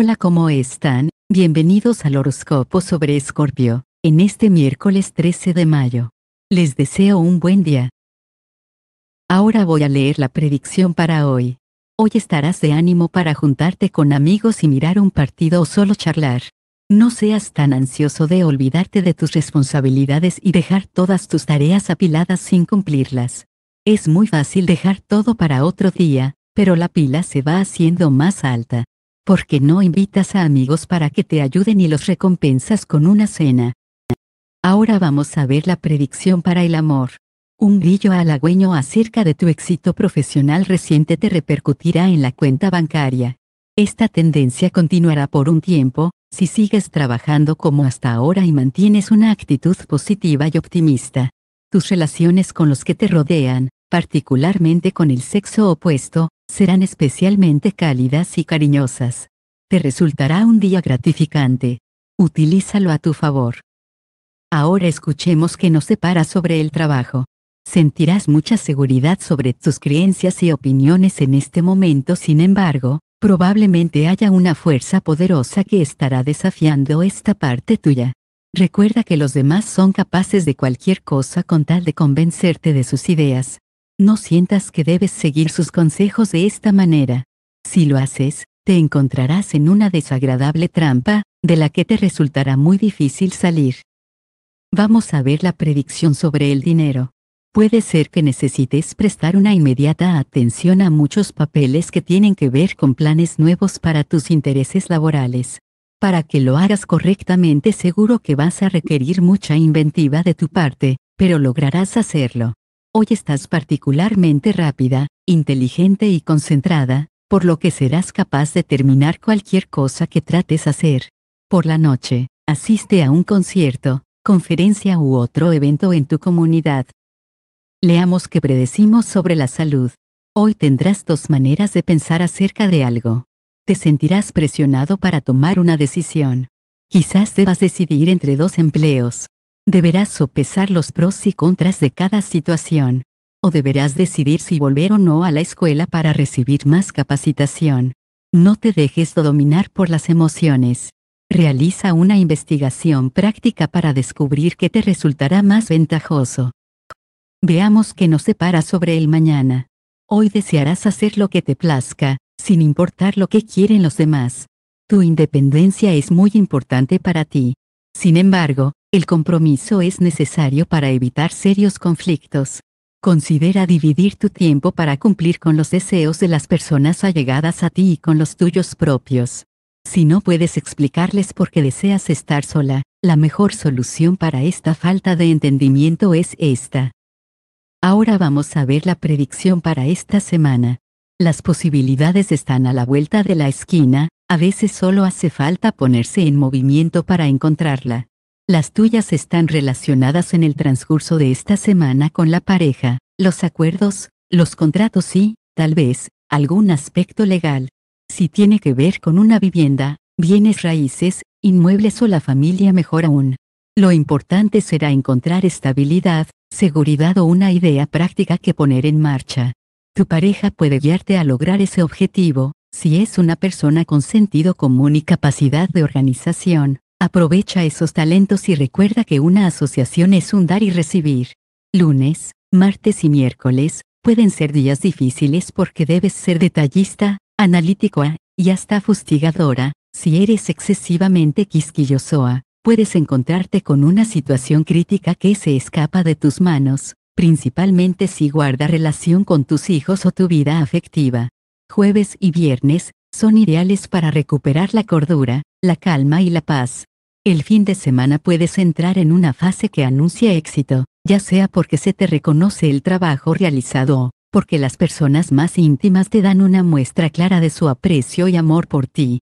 Hola, ¿cómo están? Bienvenidos al horóscopo sobre Escorpio, en este miércoles 13 de mayo. Les deseo un buen día. Ahora voy a leer la predicción para hoy. Hoy estarás de ánimo para juntarte con amigos y mirar un partido o solo charlar. No seas tan ansioso de olvidarte de tus responsabilidades y dejar todas tus tareas apiladas sin cumplirlas. Es muy fácil dejar todo para otro día, pero la pila se va haciendo más alta, porque no invitas a amigos para que te ayuden y los recompensas con una cena. Ahora vamos a ver la predicción para el amor. Un brillo halagüeño acerca de tu éxito profesional reciente te repercutirá en la cuenta bancaria. Esta tendencia continuará por un tiempo, si sigues trabajando como hasta ahora y mantienes una actitud positiva y optimista. Tus relaciones con los que te rodean, particularmente con el sexo opuesto, serán especialmente cálidas y cariñosas. Te resultará un día gratificante. Utilízalo a tu favor. Ahora escuchemos que no se para sobre el trabajo. Sentirás mucha seguridad sobre tus creencias y opiniones en este momento, sin embargo, probablemente haya una fuerza poderosa que estará desafiando esta parte tuya. Recuerda que los demás son capaces de cualquier cosa con tal de convencerte de sus ideas, no sientas que debes seguir sus consejos de esta manera. Si lo haces, te encontrarás en una desagradable trampa, de la que te resultará muy difícil salir. Vamos a ver la predicción sobre el dinero. Puede ser que necesites prestar una inmediata atención a muchos papeles que tienen que ver con planes nuevos para tus intereses laborales. Para que lo hagas correctamente seguro que vas a requerir mucha inventiva de tu parte, pero lograrás hacerlo. Hoy estás particularmente rápida, inteligente y concentrada, por lo que serás capaz de terminar cualquier cosa que trates hacer. Por la noche, asiste a un concierto, conferencia u otro evento en tu comunidad. Leamos que predecimos sobre la salud. Hoy tendrás dos maneras de pensar acerca de algo. Te sentirás presionado para tomar una decisión. Quizás debas decidir entre dos empleos, Deberás sopesar los pros y contras de cada situación. O deberás decidir si volver o no a la escuela para recibir más capacitación. No te dejes dominar por las emociones. Realiza una investigación práctica para descubrir qué te resultará más ventajoso. Veamos no se para sobre el mañana. Hoy desearás hacer lo que te plazca, sin importar lo que quieren los demás. Tu independencia es muy importante para ti. Sin embargo, el compromiso es necesario para evitar serios conflictos. Considera dividir tu tiempo para cumplir con los deseos de las personas allegadas a ti y con los tuyos propios. Si no puedes explicarles por qué deseas estar sola, la mejor solución para esta falta de entendimiento es esta. Ahora vamos a ver la predicción para esta semana. Las posibilidades están a la vuelta de la esquina, a veces solo hace falta ponerse en movimiento para encontrarla. Las tuyas están relacionadas en el transcurso de esta semana con la pareja, los acuerdos, los contratos y, tal vez, algún aspecto legal. Si tiene que ver con una vivienda, bienes raíces, inmuebles o la familia mejor aún. Lo importante será encontrar estabilidad, seguridad o una idea práctica que poner en marcha. Tu pareja puede guiarte a lograr ese objetivo, si es una persona con sentido común y capacidad de organización. Aprovecha esos talentos y recuerda que una asociación es un dar y recibir. Lunes, martes y miércoles pueden ser días difíciles porque debes ser detallista, analítico y hasta fustigadora. Si eres excesivamente quisquillosoa, puedes encontrarte con una situación crítica que se escapa de tus manos, principalmente si guarda relación con tus hijos o tu vida afectiva. Jueves y viernes son ideales para recuperar la cordura, la calma y la paz. El fin de semana puedes entrar en una fase que anuncia éxito, ya sea porque se te reconoce el trabajo realizado o porque las personas más íntimas te dan una muestra clara de su aprecio y amor por ti.